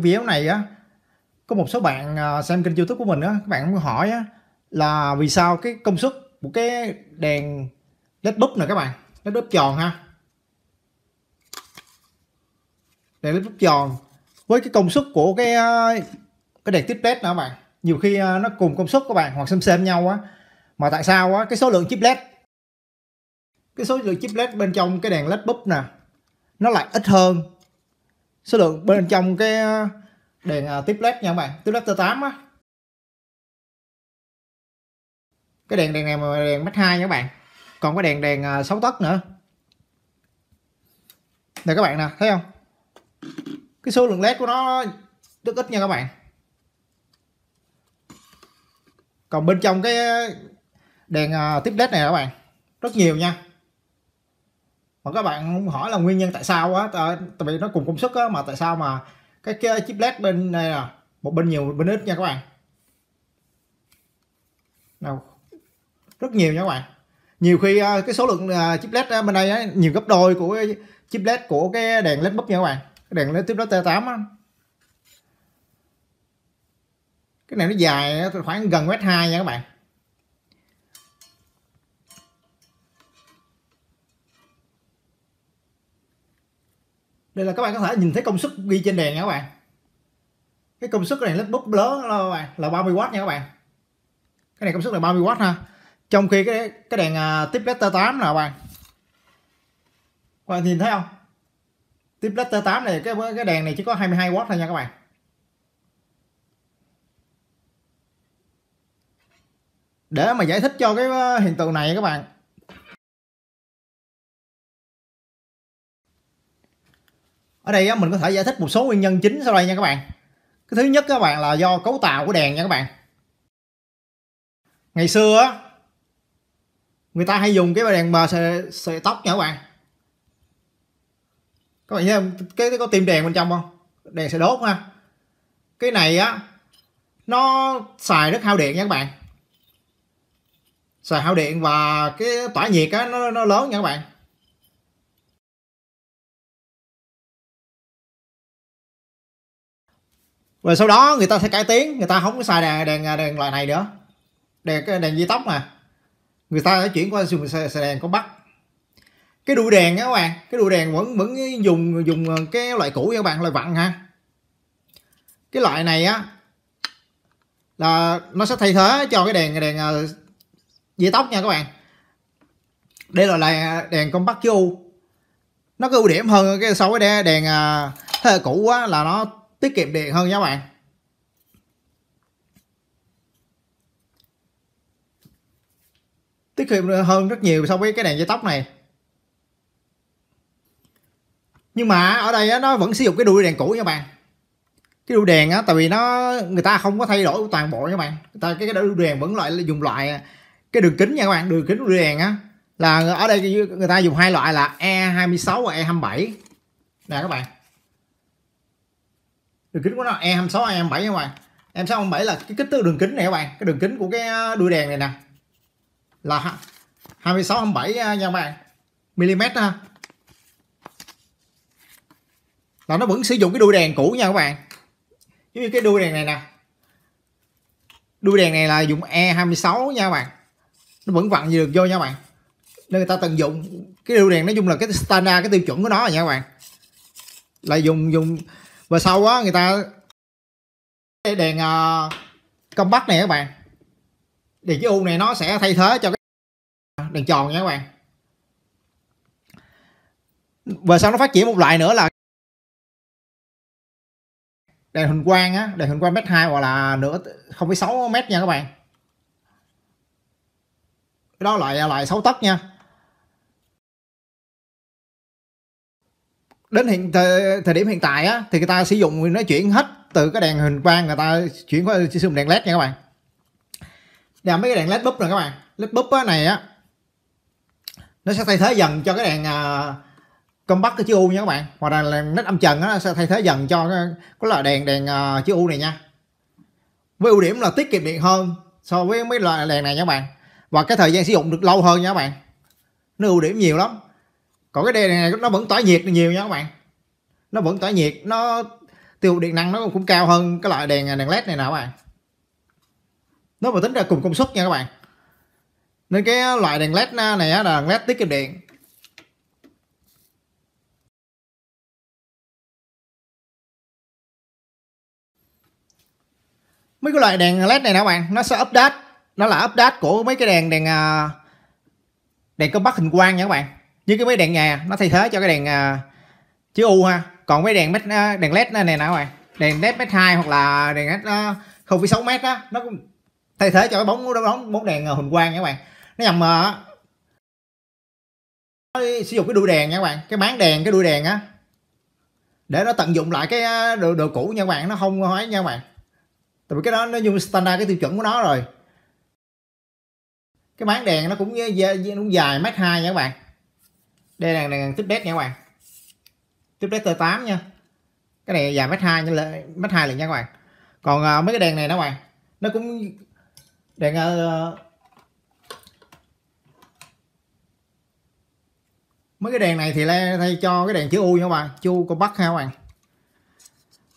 video này á có một số bạn à, xem kênh youtube của mình á các bạn hỏi á là vì sao cái công suất của cái đèn led búp này các bạn led búp tròn ha đèn led búp tròn với cái công suất của cái à, cái đèn tiếp led nữa các bạn nhiều khi à, nó cùng công suất các bạn hoặc xem xem nhau á mà tại sao á cái số lượng chip led cái số lượng chip led bên trong cái đèn led búp nè nó lại ít hơn số lượng bên trong cái ờ, đèn ờ, tiếp led nha các bạn tiếp led T8 á cái đèn đèn này mà đèn mắt hai nha các bạn còn cái đèn đèn 6 ờ, tấc nữa đây các bạn nè thấy không cái số lượng led của nó rất ít nha các bạn còn bên trong cái đèn tiếp led này các bạn rất nhiều nha mà các bạn không hỏi là nguyên nhân tại sao á tại vì nó cùng công suất á mà tại sao mà cái, cái chip led bên này là một bên nhiều bên ít nha các bạn nào rất nhiều nha các bạn nhiều khi à, cái số lượng à, chip led à, bên đây á, nhiều gấp đôi của chip led của cái đèn led búp nha các bạn cái đèn led tiếp đó T8 á cái này nó dài khoảng gần mét hai nha các bạn đây là các bạn có thể nhìn thấy công suất ghi trên đèn nha các bạn cái công suất này laptop lớn đó các bạn là 30W nha các bạn cái này công suất là 30W ha trong khi cái cái đèn uh, tiếp letter 8 nè các bạn các bạn nhìn thấy không tiếp letter 8 này cái cái đèn này chỉ có 22W thôi nha các bạn để mà giải thích cho cái à, hiện tượng này các bạn ở đây á, mình có thể giải thích một số nguyên nhân chính sau đây nha các bạn cái thứ nhất các bạn là do cấu tạo của đèn nha các bạn ngày xưa á, người ta hay dùng cái đèn mờ sợi, tóc nha các bạn các bạn thấy cái, cái có tim đèn bên trong không đèn sẽ đốt ha cái này á nó xài rất hao điện nha các bạn xài hao điện và cái tỏa nhiệt á nó, nó lớn nha các bạn và sau đó người ta sẽ cải tiến người ta không có xài đèn đèn đèn loại này nữa đèn cái đèn di tóc mà người ta đã chuyển qua dùng xài, xài đèn con bắt cái đuôi đèn á các bạn cái đuôi đèn vẫn vẫn dùng dùng cái loại cũ các bạn loại vặn ha cái loại này á là nó sẽ thay thế cho cái đèn đèn ờ, dây tóc nha các bạn đây là, loại đèn compact u nó có ưu điểm hơn cái so với đèn ờ, thế hệ cũ á là nó tiết kiệm điện hơn nha các bạn tiết kiệm hơn rất nhiều so với cái đèn dây tóc này nhưng mà ở đây nó vẫn sử dụng cái đuôi đèn cũ nha bạn cái đuôi đèn á tại vì nó người ta không có thay đổi toàn bộ nha bạn người ta cái, cái đuôi đèn vẫn loại dùng loại cái đường kính nha các bạn đường kính đuôi đèn á là ở đây người ta dùng hai loại là E26 và E27 nè các bạn đường kính của nó e 26 em 27 các bạn em 607 là cái kích thước đường kính này các bạn cái đường kính của cái à, đuôi đèn này nè là 26 27 à, nha các bạn mm ha là nó vẫn sử dụng cái đuôi đèn cũ nha các bạn giống như cái đuôi đèn này nè đuôi đèn này là dùng E26 nha các bạn nó vẫn vặn được vô nha các bạn nên người ta tận dụng cái đuôi đèn nói chung là cái standard cái tiêu chuẩn của nó rồi nha các bạn là dùng dùng và sau đó người ta cái đèn uh, công bắc này các bạn đèn chữ u này nó sẽ thay thế cho cái đèn tròn nha các bạn và sau nó phát triển một loại nữa là đèn hình quang á đèn hình quang mét hai hoặc là nửa không phẩy sáu mét nha các bạn đó loại à, loại sáu tấc nha đến hiện thời, thời điểm hiện tại á thì người ta sử dụng nó chuyển hết từ cái đèn hình quang người ta chuyển qua sử dụng đèn led nha các bạn là mấy cái đèn led bút rồi các bạn led bút á này á nó sẽ thay thế dần cho cái đèn uh, à, compact cái chữ u nha các bạn hoặc là đèn led âm trần á sẽ thay thế dần cho cái loại đèn đèn uh, chữ u này nha với ưu điểm là tiết kiệm điện hơn so với mấy loại đèn này nha các bạn và cái thời gian sử dụng được lâu hơn nha các bạn nó ưu điểm nhiều lắm còn cái đèn này nó vẫn tỏa nhiệt nhiều nha các bạn nó vẫn tỏa nhiệt nó tiêu điện năng nó cũng cao hơn cái loại đèn đèn led này nào các bạn nó mà tính ra cùng công suất nha các bạn nên cái loại đèn led này là đèn led tiết kiệm điện mấy cái loại đèn led này nè các bạn nó sẽ update nó là update của mấy cái đèn đèn à, đèn công bắt hình quang nha các bạn với cái máy đèn nhà nó thay thế cho cái đèn uh, à, chữ U ha còn mấy đèn mét à, đèn led này nè các bạn đèn led mét hai hoặc là đèn led à, không phẩy sáu mét á nó cũng thay thế cho cái bóng bóng bóng đèn huỳnh quang nha các bạn nó nhằm uh, sử dụng cái đuôi đèn nha các bạn cái bán đèn cái đuôi đèn á để nó tận dụng lại cái đồ, đồ cũ nha các bạn nó không hóa nha các bạn tại vì cái đó nó dùng standard cái tiêu chuẩn của nó rồi cái bán đèn nó cũng, cũng dài mét hai nha các bạn đây là đèn tiếp đét nha các bạn tiếp đét t 8 nha cái này dài mét hai lên mét hai liền nha các bạn còn uh, mấy cái đèn này nó bạn nó cũng đèn uh, mấy cái đèn này thì thay cho cái đèn chữ U nha các bạn chu con bắt ha các bạn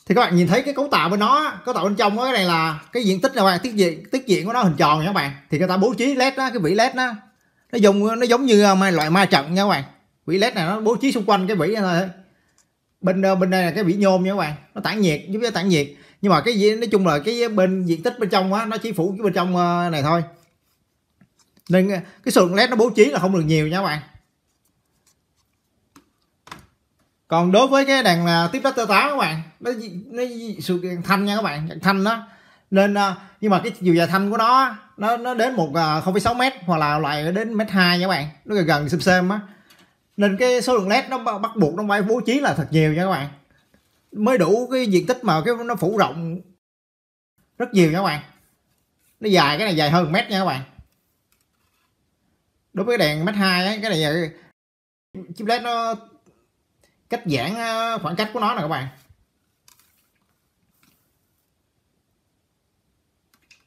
thì các bạn nhìn thấy cái cấu tạo bên nó cấu tạo bên trong đó, cái này là cái diện tích này các bạn tiết diện tiết diện của nó hình tròn nha các bạn thì người ta bố trí led đó cái vỉ led đó nó dùng nó giống như ờ, loại ma trận nha các bạn vỉ led này nó bố trí xung quanh cái vỉ thôi bên ờ, bên đây là cái vỉ nhôm nha các bạn nó tản nhiệt giúp cho tản nhiệt nhưng mà cái gì nói chung là cái bên diện tích bên trong á nó chỉ phủ cái bên trong ờ, này thôi nên ờ, cái sườn led nó bố trí là không được nhiều nha các bạn còn đối với cái đèn tiếp đất tơ táo các bạn nó nó sự thanh nha các bạn thanh đó nên nhưng mà cái chiều dài thanh của nó nó nó đến một 0,6 mét hoặc là loại đến mét hai nha các bạn nó gần xem xem á nên cái số lượng led nó bắt buộc nó phải bố trí là thật nhiều nha các bạn mới đủ cái diện tích mà cái nó phủ rộng rất nhiều nha các bạn nó dài cái này dài hơn mét nha các bạn đối với cái đèn mét hai ấy, cái này là chiếc led nó cách giãn khoảng cách của nó nè các bạn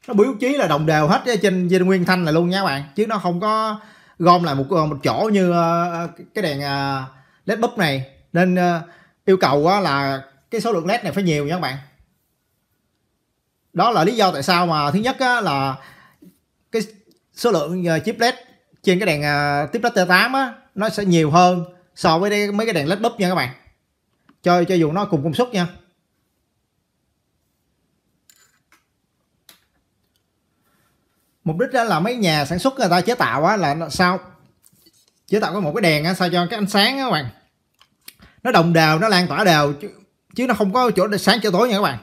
nó bố trí là đồng đều hết trên trên nguyên thanh là luôn nha các bạn chứ nó không có gom lại một ờ, một chỗ như ờ, ờ, cái đèn led búp này nên yêu cầu là cái số lượng led này phải nhiều nha các bạn đó là lý do tại sao mà thứ nhất là cái số lượng chip led trên cái đèn tiếp led T8 nó sẽ nhiều hơn so với mấy cái đèn led búp nha các bạn chơi cho dù nó cùng công suất nha mục đích đó là mấy nhà sản xuất người ta chế tạo á là sao chế tạo có một cái đèn á sao cho cái ánh sáng á các bạn nó đồng đều nó lan tỏa đều chứ, chứ nó không có chỗ để sáng chỗ tối nha các bạn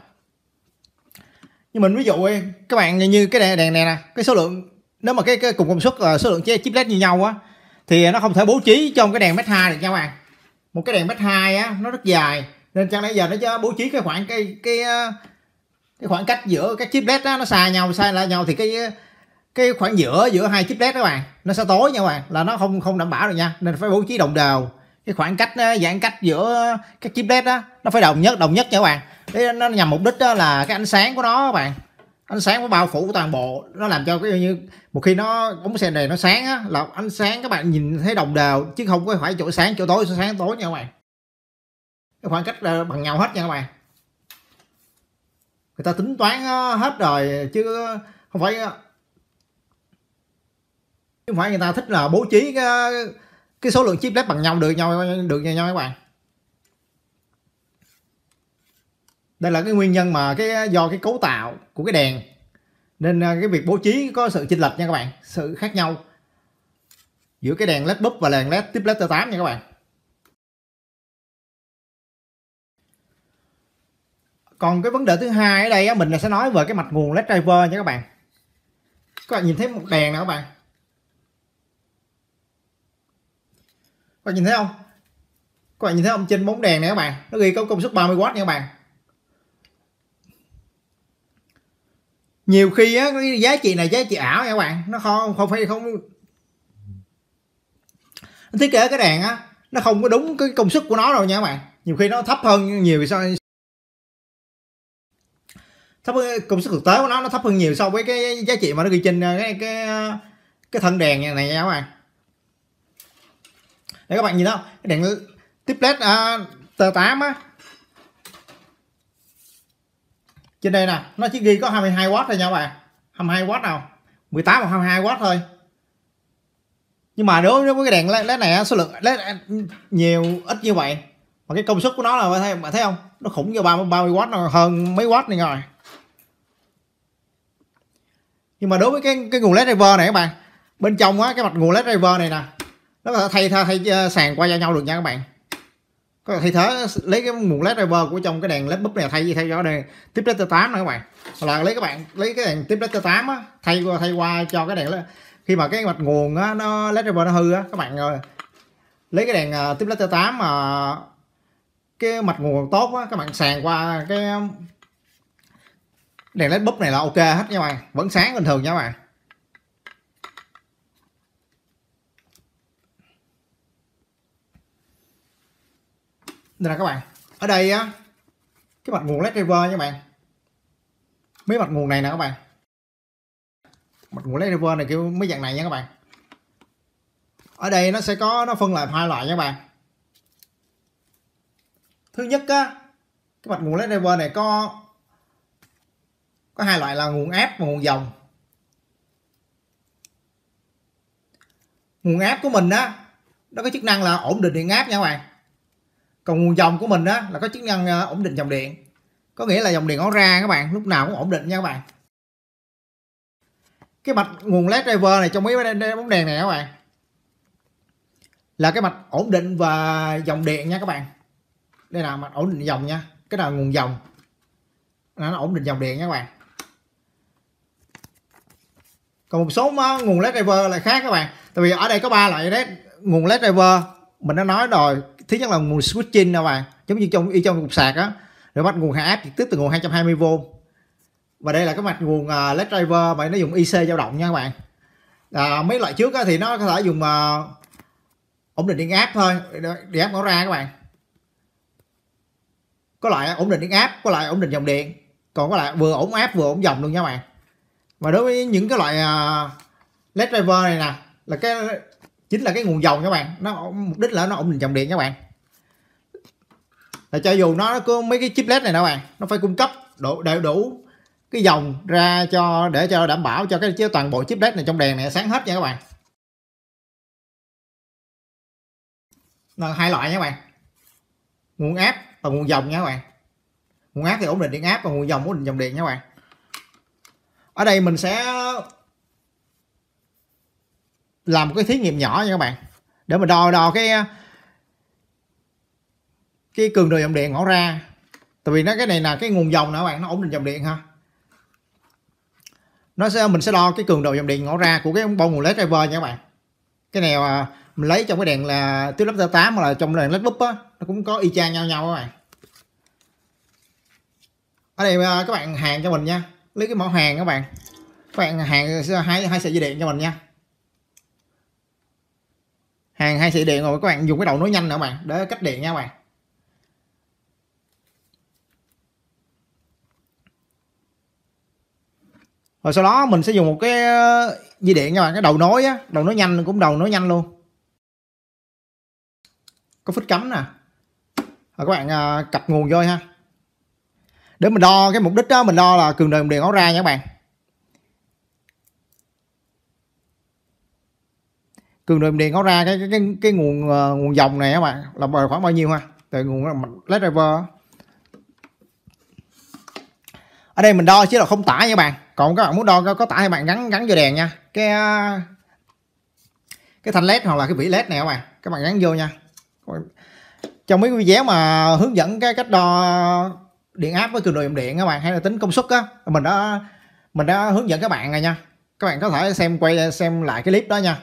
nhưng mình ví dụ các bạn như cái đèn, đèn này nè cái số lượng nếu mà cái, cái cùng công suất số lượng chip led như nhau á thì nó không thể bố trí trong cái đèn mét hai được nha các bạn một cái đèn mét hai á nó rất dài nên chẳng nãy giờ nó bố trí cái khoảng cái cái cái khoảng cách giữa các chip led đó, nó xa nhau xa lại nhau thì cái cái khoảng giữa giữa hai chip led các bạn nó sẽ tối nha các bạn là nó không không đảm bảo được nha nên phải bố trí đồng đều cái khoảng cách giãn cách giữa các chip led đó nó phải đồng nhất đồng nhất nha các bạn để nó nhằm mục đích đó là cái ánh sáng của nó các bạn ánh sáng nó bao phủ toàn bộ nó làm cho cái như một khi nó bóng xe này nó sáng á là ánh sáng các bạn nhìn thấy đồng đều chứ không có phải chỗ sáng chỗ tối chỗ sáng tối nha các bạn cái khoảng cách bằng nhau hết nha các bạn người ta tính toán hết rồi chứ không phải không phải người ta thích là bố trí cái, số lượng chip led bằng nhau được nhau được nhau, nhau các bạn đây là cái nguyên nhân mà cái do cái cấu tạo của cái đèn nên à, cái việc bố trí có sự chênh lệch nha các bạn sự khác nhau giữa cái đèn led búp và đèn led tiếp led T8 nha các bạn còn cái vấn đề thứ hai ở đây mình sẽ nói về cái mạch nguồn led driver nha các bạn các bạn nhìn thấy một đèn nè các bạn các bạn nhìn thấy không các bạn nhìn thấy không trên bóng đèn này các bạn nó ghi có công suất 30W nha các bạn nhiều khi á cái giá trị này giá trị ảo nha các bạn nó không không phải không thiết kế cái đèn á nó không có đúng cái công suất của nó đâu nha các bạn nhiều khi nó thấp hơn nhiều so thấp hơn công suất thực tế của nó nó thấp hơn nhiều so với cái giá trị mà nó ghi trên ờ, cái cái cái thân đèn này nha các bạn đấy các bạn nhìn không cái đèn tiếp led à, tờ 8 á trên đây nè nó chỉ ghi có 22W thôi nha các bạn 22W nào 18 hoặc 22W thôi nhưng mà đối với cái đèn led này số lượng led nhiều ít như vậy mà cái công suất của nó là bạn thấy, không nó khủng như 30 30W nó hơn mấy watt này rồi nhưng mà đối với cái cái nguồn led driver này các bạn bên trong á cái mặt nguồn led driver này nè nó có thể thay thay ờ, sàn qua da nhau được nha các bạn có thể thay thế lấy cái nguồn led driver của trong cái đèn led bút này thay thay cho đèn tiếp led 8 nè các bạn hoặc là lấy các bạn lấy cái đèn tiếp led 8 á, thay qua thay qua cho cái đèn khi mà cái mạch nguồn á, nó led driver nó hư á các bạn ơi lấy cái đèn uh, tiếp led 8 mà cái mạch nguồn tốt á các bạn sàn qua cái đèn led bút này là ok hết nha các bạn vẫn sáng bình thường nha các bạn đây là các bạn ở đây á cái mặt nguồn led driver nha các bạn mấy mặt nguồn này nè các bạn mặt nguồn led driver này kiểu mấy dạng này nha các bạn ở đây nó sẽ có nó phân lại hai loại nha các bạn thứ nhất á cái mặt nguồn led driver này có có hai loại là nguồn áp và nguồn dòng nguồn áp của mình á nó có chức năng là ổn định điện áp nha các bạn còn nguồn dòng của mình đó là có chức năng à, ổn định dòng điện có nghĩa là dòng điện nó ra các bạn lúc nào cũng ổn định nha các bạn cái mạch nguồn led driver này trong mấy bóng đèn này các bạn là cái mạch ổn định và dòng điện nha các bạn đây là mạch ổn định dòng nha cái là nguồn dòng nó ổn định dòng điện nha các bạn còn một số à, nguồn led driver là khác các bạn tại vì ở đây có ba loại led nguồn led driver mình đã nói rồi thứ nhất là nguồn switching nào bạn giống như trong y trong cục sạc á rồi bắt nguồn hạ áp trực tiếp từ nguồn 220V và đây là cái mạch nguồn uh, led driver mà nó dùng IC dao động nha các bạn à, mấy loại trước á, thì nó có thể dùng uh, ổn định điện áp thôi điện áp nó ra các bạn có loại ổn định điện áp có loại ổn định dòng điện còn có loại vừa ổn áp vừa ổn dòng luôn nha các bạn và đối với những cái loại uh, led driver này nè là cái chính là cái nguồn dòng các bạn nó mục đích là nó ổn định dòng điện các bạn là cho dù nó có mấy cái chip led này các bạn nó phải cung cấp đủ đầy đủ cái dòng ra cho để cho đảm bảo cho cái chứ toàn bộ chip led này trong đèn này sáng hết nha các bạn là hai loại nha các bạn nguồn áp và nguồn dòng nha các bạn nguồn áp thì ổn định điện áp và nguồn dòng ổn định dòng điện nha các bạn ở đây mình sẽ làm một cái thí nghiệm nhỏ nha các bạn để mà đo đo cái cái cường độ dòng điện ngõ ra tại vì nó cái này là cái nguồn dòng nè các bạn nó ổn định dòng điện ha nó sẽ mình sẽ đo cái cường độ dòng điện ngõ ra của cái bao nguồn led driver nha các bạn cái này mà mình lấy trong cái đèn là tiếp lắp tám là trong đèn led búp á nó cũng có y chang nhau nhau các bạn ở đây à, các bạn hàng cho mình nha lấy cái mẫu hàng các bạn các bạn hàng hai hai sợi dây điện cho mình nha hàng hai sợi điện rồi các bạn dùng cái đầu nối nhanh nữa bạn để cách điện nha các bạn rồi sau đó mình sẽ dùng một cái ờ, dây điện nha bạn cái đầu nối á đầu nối nhanh cũng đầu nối nhanh luôn có phích cắm nè rồi các bạn ờ, cặp nguồn vô ha để mình đo cái mục đích đó mình đo là cường đời điện nó ra nha các bạn cường độ điện có ra cái cái cái, cái nguồn uh, nguồn dòng này các bạn là khoảng bao nhiêu ha từ nguồn led driver ở đây mình đo chứ là không tải nha bạn còn các bạn muốn đo có, tải thì bạn gắn gắn vô đèn nha cái ờ, cái thanh led hoặc là cái vỉ led này các bạn các bạn gắn vô nha trong mấy video mà hướng dẫn cái cách đo điện áp với cường độ dòng điện các bạn hay là tính công suất á mình đã mình đã hướng dẫn các bạn rồi nha các bạn có thể xem quay xem lại cái clip đó nha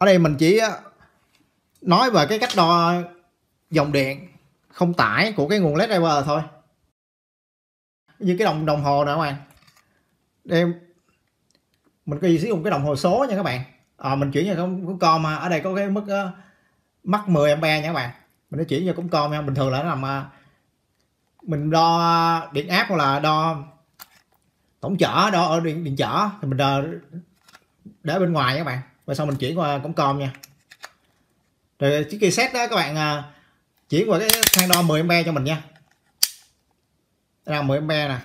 ở đây mình chỉ ờ, nói về cái cách đo dòng điện không tải của cái nguồn led driver thôi như cái đồng đồng hồ nè các bạn đây mình có sử dụng cái đồng hồ số nha các bạn à, mình chuyển vào cũng mà ở đây có cái mức uh, mắc 10 ampere nha các bạn mình nó chuyển vào cũng com nha bình thường là nó làm uh, mình đo điện áp hoặc là đo tổng trở đo ở điện, điện trở thì mình đo để bên ngoài nha các bạn và sau mình chuyển qua cổng com nha rồi chiếc kia xét đó các bạn à, chuyển qua cái thang đo 10A cho mình nha ra 10A nè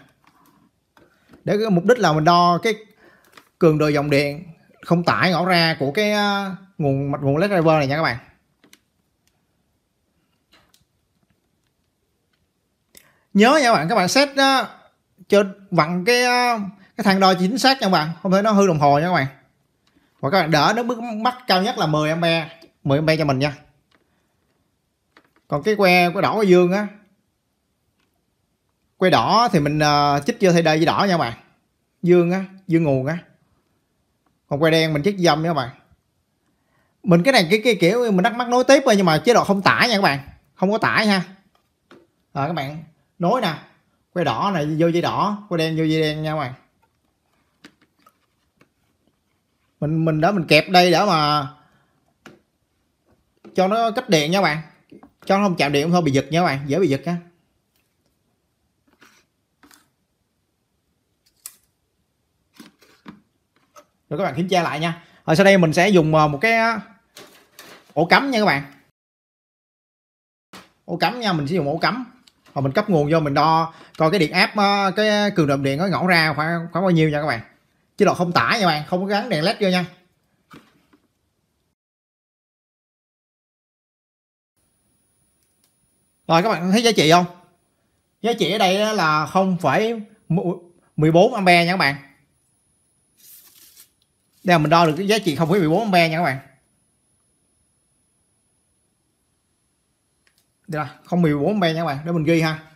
để cái mục đích là mình đo cái cường độ dòng điện không tải ngõ ra của cái à, nguồn mạch nguồn led driver này nha các bạn nhớ nha các bạn các bạn set à, cho vặn cái cái thang đo chính xác nha các bạn không thể nó hư đồng hồ nha các bạn và các bạn đỡ nó mức mắc cao nhất là 10 ampe 10 ampe cho mình nha còn cái que của đỏ của dương á que đỏ thì mình ờ, chích vô thay đây với đỏ nha các bạn dương á dương nguồn á còn que đen mình chích dâm nha các bạn mình cái này cái, cái kiểu mình đắc mắc nối tiếp rồi nhưng mà chế độ không tải nha các bạn không có tải nha rồi các bạn nối nè que đỏ này vô dây đỏ que đen vô dây đen nha các bạn mình mình đã mình kẹp đây đã mà cho nó cách điện nha bạn cho nó không chạm điện không bị giật nha bạn dễ bị giật nha rồi các bạn kiểm tra lại nha rồi sau đây mình sẽ dùng ờ, một cái ổ cắm nha các bạn ổ cắm nha mình sẽ dùng ổ cắm và mình cấp nguồn vô mình đo coi cái điện áp ờ, cái cường độ điện nó ngõ ra khoảng khoảng bao nhiêu nha các bạn chứ là không tải nha bạn không có gắn đèn led vô nha rồi các bạn thấy giá trị không giá trị ở đây là không phải 0,14 ampe nha các bạn đây là mình đo được cái giá trị không phải 0,14 ampe nha các bạn đây là 0,14 ampe nha các bạn để mình ghi ha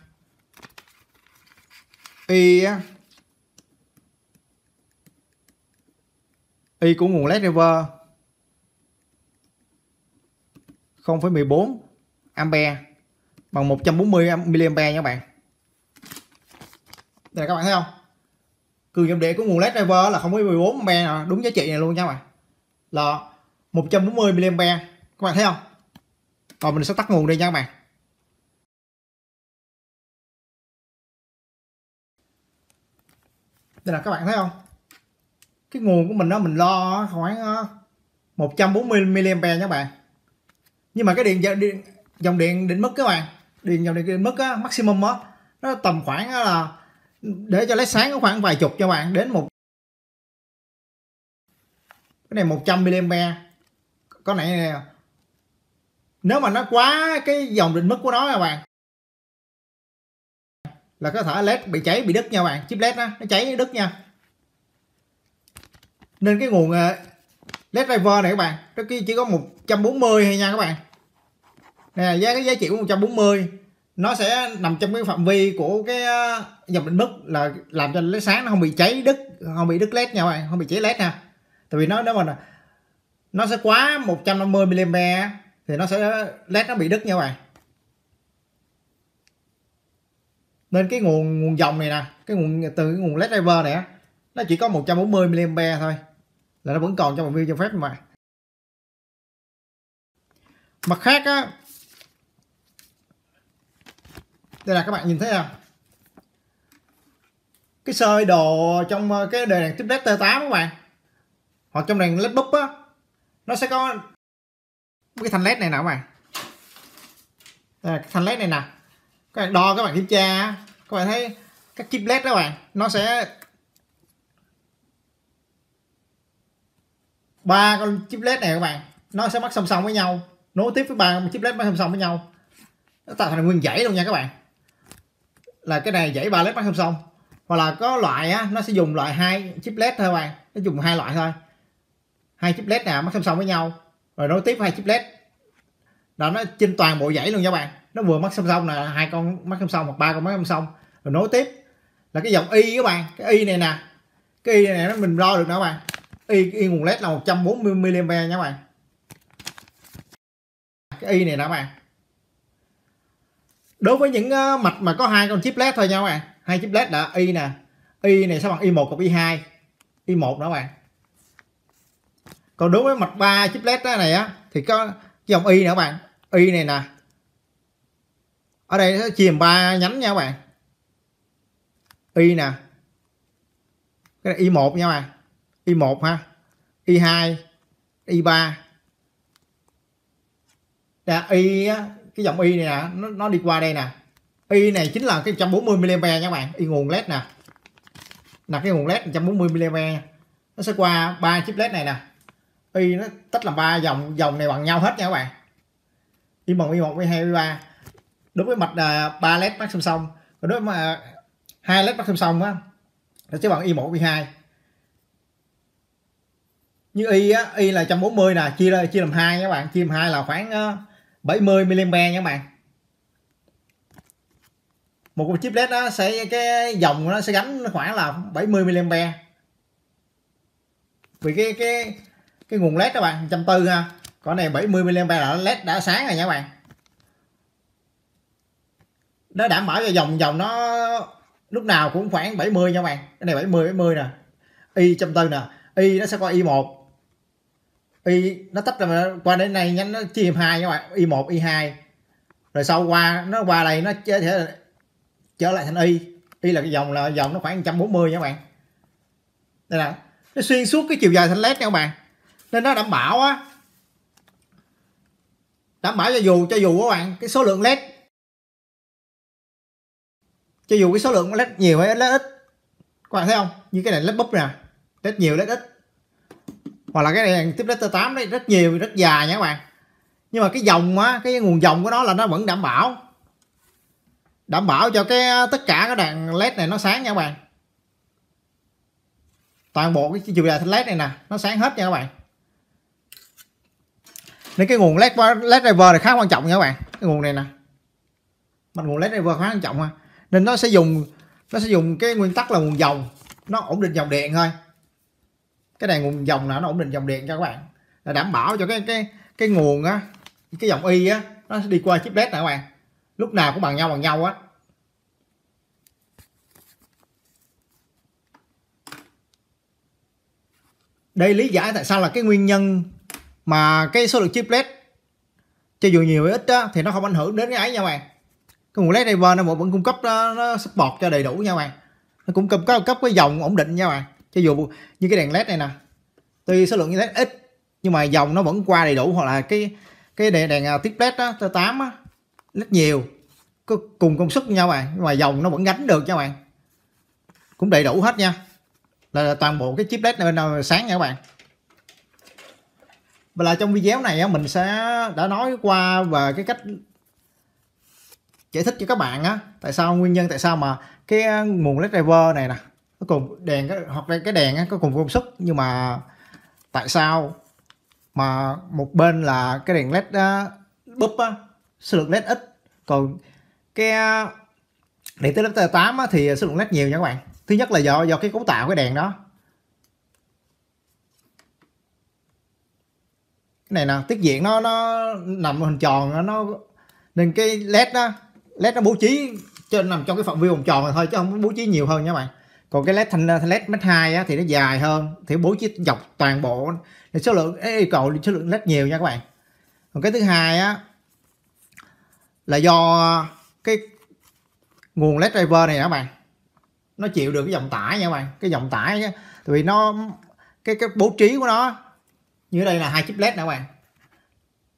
y Y của nguồn led river 0,14 ampe bằng 140 mA nha các bạn. Đây các bạn thấy không? Cường dòng điện của nguồn led driver là 0,14 ampere à, đúng giá trị này luôn nha các bạn. Là 140 mA. Các bạn thấy không? Rồi mình sẽ tắt nguồn đi nha các bạn. Đây là các bạn thấy không? cái nguồn của mình đó mình lo khoảng 140 ờ, mA các bạn nhưng mà cái điện, dòng điện định mức các bạn điện dòng điện định mức á, maximum á nó tầm khoảng ờ, là để cho lấy sáng có khoảng vài chục cho bạn đến một cái này 100 mA có nãy này nếu mà nó quá cái dòng định mức của nó các bạn là có thể led bị cháy bị đứt nha bạn chip led đó, nó cháy đứt nha nên cái nguồn à, led driver này các bạn nó chỉ có 140 thôi nha các bạn nè giá cái giá trị của 140 nó sẽ nằm trong cái phạm vi của cái à, dòng định mức là làm cho led sáng nó không bị cháy đứt không bị đứt led nha các bạn không bị cháy led nha tại vì nó nếu mà nó sẽ quá 150 mm thì nó sẽ led nó bị đứt nha các bạn nên cái nguồn nguồn dòng này nè cái nguồn từ cái nguồn led driver này á nó chỉ có 140 mm thôi là nó vẫn còn trong view cho phép mà mặt khác á đây là các bạn nhìn thấy không cái sơ đồ trong ờ, cái đề đàn tiếp led T8 các bạn hoặc trong đèn led búp á nó sẽ có cái thanh led này nè các bạn đây là cái thanh led này nè các bạn đo các bạn kiểm tra các bạn thấy các chip led đó các bạn nó sẽ ba con chip led này các bạn nó sẽ mắc song song với nhau nối tiếp với ba con chip led mắc song song với nhau nó tạo thành nguyên dãy luôn nha các bạn là cái này dãy ba led mắc song song hoặc là có loại á nó sẽ dùng loại hai chip led thôi các bạn nó dùng hai loại thôi hai chip led nào mắc song song với nhau rồi nối tiếp hai chip led đó nó trên toàn bộ dãy luôn nha các bạn nó vừa mắc song song là hai con mắc song song hoặc ba con mắc song song rồi nối tiếp là cái dòng y các bạn cái y này nè cái y này nó mình đo được nữa các bạn y, y nguồn led là 140 mm nha các bạn cái y này nè các bạn đối với những ờ, mạch mà có hai con chip led thôi nha các bạn hai chip led đã y nè y này sẽ bằng y 1 cộng y 2 y 1 đó các bạn còn đối với mạch 3 chip led đó này á thì có dòng y nữa các bạn y này nè ở đây nó chia ba nhánh nha các bạn y nè cái này y 1 nha các bạn Y1 ha Y2 Y3 Đà, Y cái dòng Y này nè nó, nó đi qua đây nè Y này chính là cái 140mm nha các bạn Y nguồn LED nè là cái nguồn LED 140mm nó sẽ qua ba chip LED này nè Y nó tách làm ba dòng dòng này bằng nhau hết nha các bạn Y1 Y1 Y2 Y3 đối với mạch là ba LED mắc song song đối với à, hai LED mắc song song á nó sẽ bằng Y1 Y2 như y á y là 140 nè chia ra chia làm hai nha các bạn chia làm hai là khoảng 70 ờ, mm nha các bạn một con chip led nó sẽ cái dòng nó sẽ gánh khoảng là 70 mm vì cái cái cái nguồn led các bạn 140 ha con này 70 mm là led đã sáng rồi nha các bạn nó đảm bảo cho dòng dòng nó lúc nào cũng khoảng 70 nha các bạn cái này 70 70 nè y 140 nè y nó sẽ có y1 y nó tách ra qua đến này nhánh nó chia hai các bạn y 1 y 2 rồi sau qua nó qua đây nó trở thể trở lại thành y y là cái dòng là dòng nó khoảng 140 nha các bạn đây là nó xuyên suốt cái chiều dài thanh led nha các bạn nên nó đảm bảo á đảm bảo cho dù cho dù các bạn cái số lượng led cho dù cái số lượng led nhiều hay led ít các bạn thấy không như cái này led bấp nè led nhiều led ít hoặc là cái đèn tiếp đất 8 đấy rất nhiều rất dài nha các bạn nhưng mà cái dòng á cái nguồn dòng của nó là nó vẫn đảm bảo đảm bảo cho cái tất cả các đèn led này nó sáng nha các bạn toàn bộ cái chiều dài led này nè nó sáng hết nha các bạn nên cái nguồn led led driver này khá quan trọng nha các bạn cái nguồn này nè mà nguồn led driver khá quan trọng ha nên nó sẽ dùng nó sẽ dùng cái nguyên tắc là nguồn dòng nó ổn định dòng điện thôi cái này nguồn dòng là nó ổn định dòng điện cho các bạn là đảm bảo cho cái cái cái nguồn á cái dòng y á nó sẽ đi qua chip led nè các bạn lúc nào cũng bằng nhau bằng nhau á đây lý giải tại sao là cái nguyên nhân mà cái số lượng chip led cho dù nhiều hay ít á, thì nó không ảnh hưởng đến cái ấy nha các bạn cái nguồn led driver nó vẫn cung cấp nó, nó support cho đầy đủ nha các bạn nó cũng cung cấp cấp cái dòng ổn định nha các bạn cho dù như cái đèn led này nè tuy số lượng như thế ít nhưng mà dòng nó vẫn qua đầy đủ hoặc là cái cái đèn, đèn à, tiếp led t tám á rất nhiều có cùng công suất nhau bạn nhưng mà dòng nó vẫn gánh được nha bạn cũng đầy đủ hết nha là, là toàn bộ cái chip led này bên nào sáng nha các bạn và là trong video này á, mình sẽ đã nói qua về cái cách giải thích cho các bạn á tại sao nguyên nhân tại sao mà cái à, nguồn led driver này nè nó cùng đèn hoặc là cái đèn có cùng công suất nhưng mà tại sao mà một bên là cái đèn led đó, búp á số lượng led ít còn cái đèn tới lớp 8 á, thì số lượng led nhiều nha các bạn thứ nhất là do do cái cấu tạo cái đèn đó cái này nè tiết diện nó nó nằm hình tròn nó nên cái led đó led nó bố trí cho nằm trong cái phạm vi vòng tròn này thôi chứ không bố trí nhiều hơn nha các bạn còn cái led thành ờ, led mắt hai á, thì nó dài hơn thì bố trí dọc toàn bộ thì số lượng yêu cầu số lượng led nhiều nha các bạn còn cái thứ hai á là do cái nguồn led driver này các bạn nó chịu được cái dòng tải nha các bạn cái dòng tải nhá vì nó cái cái bố trí của nó như đây là hai chip led nè các bạn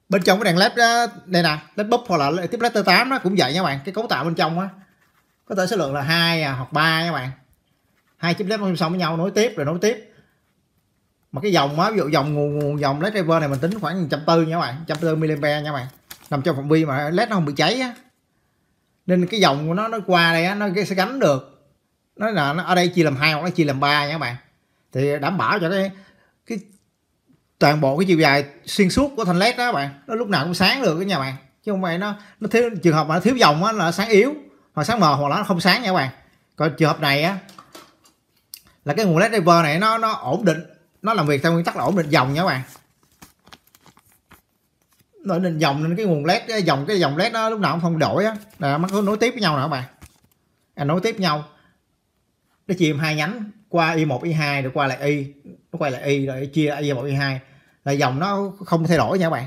bên trong cái đèn led đó, đây nè led búp hoặc là tiếp led t 8 nó cũng vậy nha các bạn cái cấu tạo bên trong á có thể số lượng là hai à hoặc ba nha các bạn hai chip led song song với nhau nối tiếp rồi nối tiếp mà cái dòng á ví dụ dòng nguồn nguồn dòng led driver này mình tính khoảng trăm tư nha các bạn trăm tư mm nha các bạn nằm trong phạm vi mà led nó không bị cháy á nên cái dòng của nó nó qua đây á nó sẽ gánh được nó là nó ở đây chia làm hai hoặc nó chia làm ba nha các bạn thì đảm bảo cho cái cái toàn bộ cái chiều dài xuyên suốt của thanh led đó các bạn nó lúc nào cũng sáng được đó nha bạn chứ không phải nó nó thiếu trường hợp mà nó thiếu dòng á là sáng yếu hoặc sáng mờ hoặc là nó không sáng nha các bạn còn trường hợp này á là cái nguồn led driver này nó nó ổn định nó làm việc theo nguyên tắc là ổn định dòng nha các bạn nó định dòng nên cái nguồn led cái dòng cái dòng led nó lúc nào cũng không đổi á là nó nối tiếp với nhau nè các bạn à, nối tiếp nhau nó chia hai nhánh qua y 1 y 2 rồi qua lại y nó quay lại y rồi chia y 1 y 2 là dòng nó không thay đổi nha các bạn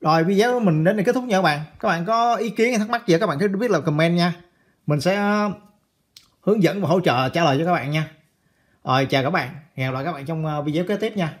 rồi video của mình đến đây kết thúc nha các bạn các bạn có ý kiến hay thắc mắc gì các bạn cứ biết là comment nha mình sẽ hướng dẫn và hỗ trợ trả lời cho các bạn nha rồi chào các bạn hẹn gặp lại các bạn trong ờ, video kế tiếp nha